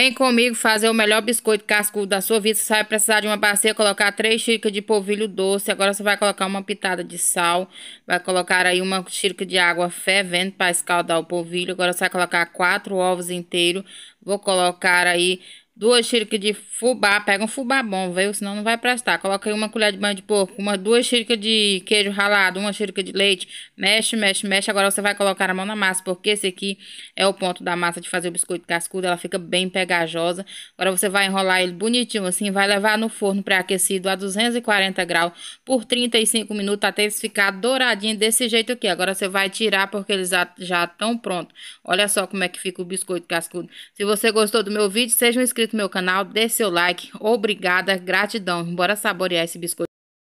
Vem comigo fazer o melhor biscoito cascudo da sua vida. Você vai precisar de uma bacia, colocar três xícaras de polvilho doce. Agora você vai colocar uma pitada de sal. Vai colocar aí uma xícara de água fervendo para escaldar o polvilho. Agora você vai colocar quatro ovos inteiros. Vou colocar aí Duas xícaras de fubá, pega um fubá bom, viu? Senão não vai prestar. Coloca aí uma colher de banho de porco, uma, duas xícaras de queijo ralado, uma xícara de leite. Mexe, mexe, mexe. Agora você vai colocar a mão na massa, porque esse aqui é o ponto da massa de fazer o biscoito cascudo. Ela fica bem pegajosa. Agora você vai enrolar ele bonitinho assim, vai levar no forno pré-aquecido a 240 graus por 35 minutos até eles ficar douradinho desse jeito aqui. Agora você vai tirar porque eles já estão prontos. Olha só como é que fica o biscoito cascudo. Se você gostou do meu vídeo, seja um inscrito inscrito no meu canal, dê seu like. Obrigada, gratidão. Bora saborear esse biscoito.